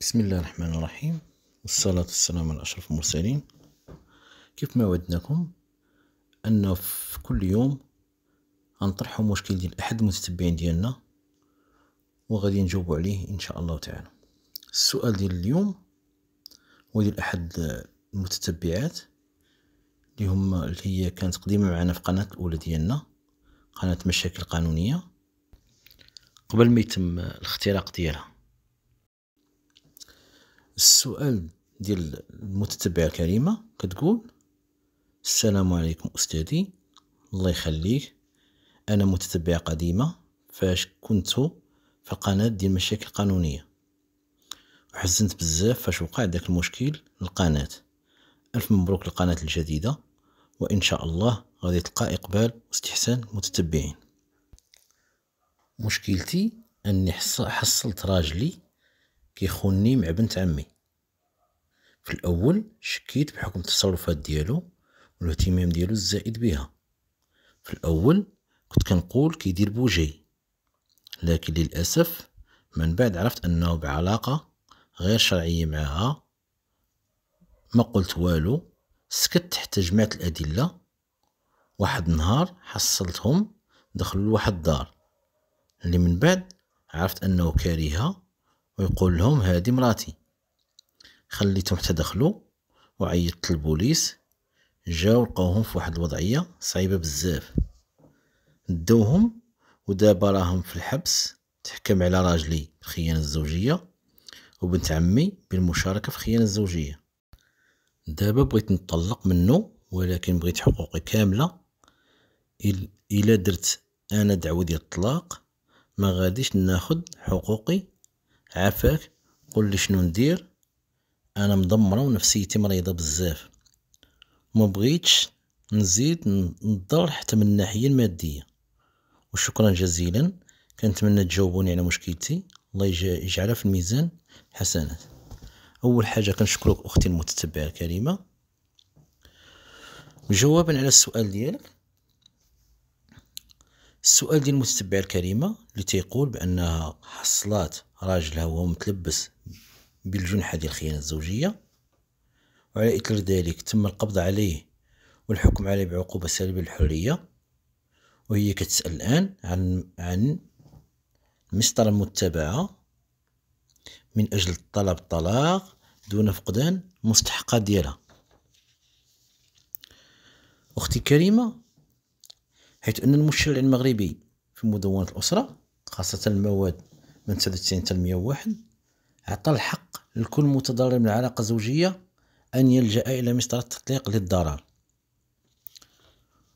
بسم الله الرحمن الرحيم والصلاة والسلام على أشرف المرسلين كيف ما وعدناكم أن في كل يوم غنطرحوا مشكل ديال أحد المتتبعين ديالنا وغادي نجاوبوا عليه إن شاء الله تعالى السؤال ديال اليوم هو ديال أحد المتتبعات اللي هما اللي هي كانت قديمة معنا في قناة الأولى ديالنا قناة مشاكل قانونية قبل ما يتم الاختراق ديالها السؤال ديال المتتبعة الكريمة كتقول السلام عليكم أستاذي الله يخليك أنا متتبعة قديمة فاش كنت في القناة ديال المشاكل القانونية وحزنت بزاف فاش وقع داك المشكل للقناة ألف مبروك للقناة الجديدة وإن شاء الله غادي تلقى إقبال واستحسان المتتبعين مشكلتي أني حصلت راجلي كيخوني مع بنت عمي في الأول شكيت بحكم التصرفات ديالو والاهتمام ديالو الزائد بها في الأول كنت كنقول كيدير بوجهي لكن للأسف من بعد عرفت أنه بعلاقة غير شرعية معها ما قلت والو سكت حتى جمعت الأدلة واحد النهار حصلتهم دخلوا لواحد الدار اللي من بعد عرفت أنه كارهها ويقول لهم هذه مراتي خليتهم حتى دخلوا وعيطت البوليس جاو لقاوهم في واحد الوضعيه صعيبه بزاف داوهم ودابا راهم في الحبس تحكم على راجلي بالخيانه الزوجيه وبنت عمي بالمشاركه في الخيانه الزوجيه دابا بغيت نطلق منه ولكن بغيت حقوقي كامله الا درت انا دعوه ديال الطلاق ما غاديش ناخد حقوقي عافاك قولي شنو ندير انا مدمره ونفسيتي مريضه بزاف ما بغيتش نزيد نضر حتى من الناحيه الماديه وشكرا جزيلا كنتمنى تجاوبوني على مشكلتي الله يجعلها في الميزان حسنات اول حاجه كنشكرك اختي المتتبعه الكريمه جوابا على السؤال ديالك السؤال ديال المتتبعه الكريمه اللي تيقول بانها حصلات راجلها هو متلبس بالجنحة ديال الخيانة الزوجية وعلى إثر ذلك تم القبض عليه والحكم عليه بعقوبة سلب الحرية وهي كتسأل الآن عن عن المسطرة المتبعة من أجل طلب الطلاق دون فقدان مستحقات ديالها أختي كريمة حيث أن المشرع المغربي في مدونة الأسرة خاصة المواد من 93 حتى 101 عطى الحق لكل متضرر من علاقة زوجية أن يلجأ إلى مسطرة التطليق للضرر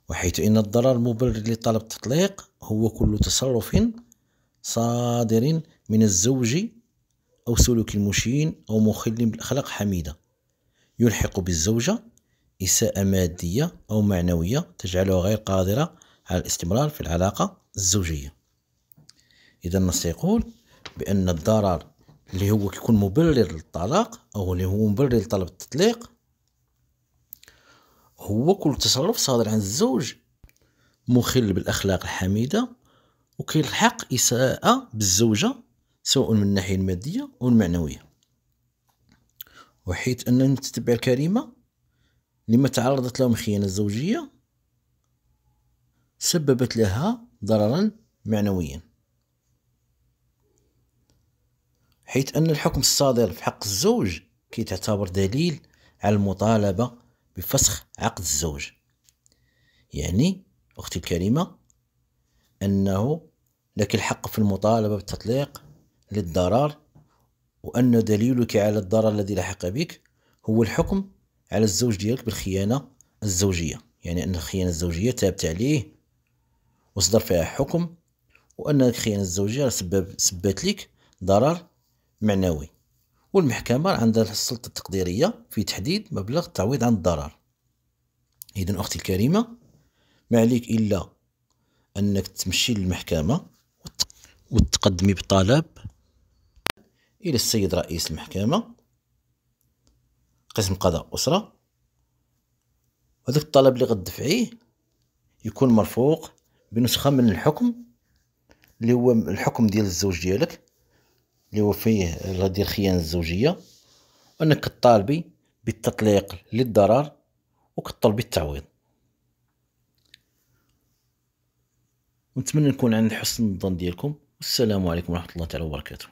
وحيث إن الضرر المبرر لطلب التطليق هو كل تصرف صادر من الزوج أو سلوك مشين أو مخل بالأخلاق حميدة يلحق بالزوجة إساءة مادية أو معنوية تجعلها غير قادرة على الاستمرار في العلاقة الزوجية إذا النص يقول بان الضرر اللي هو كيكون مبرر للطلاق او اللي هو مبرر لطلب التطليق هو كل تصرف صادر عن الزوج مخل بالاخلاق الحميده وكيلحق اساءه بالزوجه سواء من الناحيه الماديه او المعنويه وحيث ان تتبع الكريمه لما تعرضت لهم خيانه زوجيه سببت لها ضررا معنويا حيث أن الحكم الصادر في حق الزوج كيتعتبر دليل على المطالبة بفسخ عقد الزوج يعني أختي الكريمة أنه لك الحق في المطالبة بالتطليق للضرر وأن دليلك على الضرر الذي لحق بك هو الحكم على الزوج ديالك بالخيانة الزوجية يعني أن الخيانة الزوجية تابت عليه وصدر فيها حكم وأن الخيانة الزوجية سبب سبت لك ضرر معنوي والمحكمة عندها السلطة التقديرية في تحديد مبلغ التعويض عن الضرر إذن أختي الكريمة ما عليك إلا أنك تمشي للمحكمة وتقدمي بطلب إلى السيد رئيس المحكمة قسم قضاء أسرة هذاك الطلب اللي غدفعيه يكون مرفوق بنسخة من الحكم اللي هو الحكم ديال الزوج ديالك اللي هو فيه ديال الخيانة الزوجية أنك كطالبي بالتطليق للضرر وكطلبي التعويض ونتمنى نكون عند حسن الظن ديالكم والسلام عليكم ورحمة الله تعالى وبركاته